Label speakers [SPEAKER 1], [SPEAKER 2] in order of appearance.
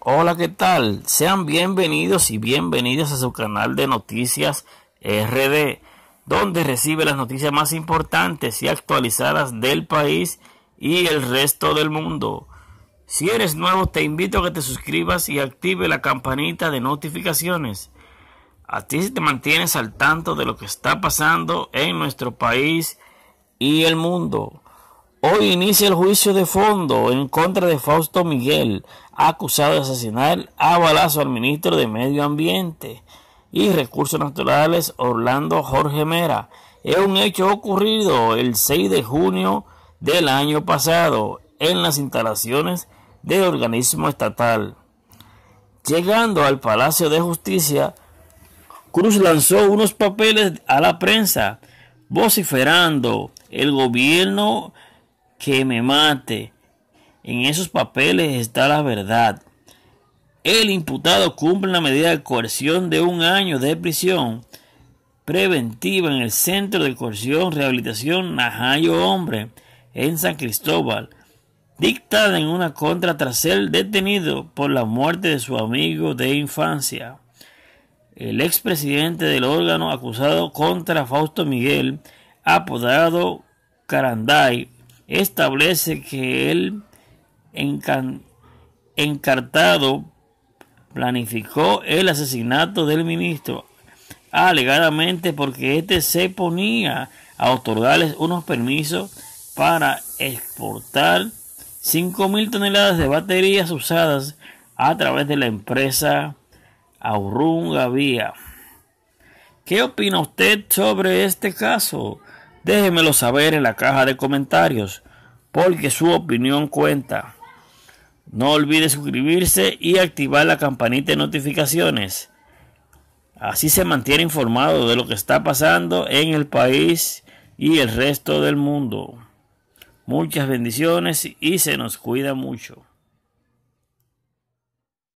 [SPEAKER 1] Hola, ¿qué tal? Sean bienvenidos y bienvenidas a su canal de noticias RD, donde recibe las noticias más importantes y actualizadas del país y el resto del mundo. Si eres nuevo, te invito a que te suscribas y active la campanita de notificaciones. A ti te mantienes al tanto de lo que está pasando en nuestro país y el mundo. Hoy inicia el juicio de fondo en contra de Fausto Miguel, acusado de asesinar a balazo al ministro de Medio Ambiente y Recursos Naturales Orlando Jorge Mera. Es un hecho ocurrido el 6 de junio del año pasado en las instalaciones del organismo estatal. Llegando al Palacio de Justicia, Cruz lanzó unos papeles a la prensa vociferando el gobierno que me mate. En esos papeles está la verdad. El imputado cumple la medida de coerción de un año de prisión preventiva en el Centro de Coerción Rehabilitación Najayo Hombre en San Cristóbal, dictada en una contra tras ser detenido por la muerte de su amigo de infancia. El expresidente del órgano acusado contra Fausto Miguel, apodado Caranday, establece que el encartado planificó el asesinato del ministro, alegadamente porque éste se ponía a otorgarles unos permisos para exportar 5.000 toneladas de baterías usadas a través de la empresa Aurunga Vía. ¿Qué opina usted sobre este caso? Déjenmelo saber en la caja de comentarios, porque su opinión cuenta. No olvide suscribirse y activar la campanita de notificaciones. Así se mantiene informado de lo que está pasando en el país y el resto del mundo. Muchas bendiciones y se nos cuida mucho.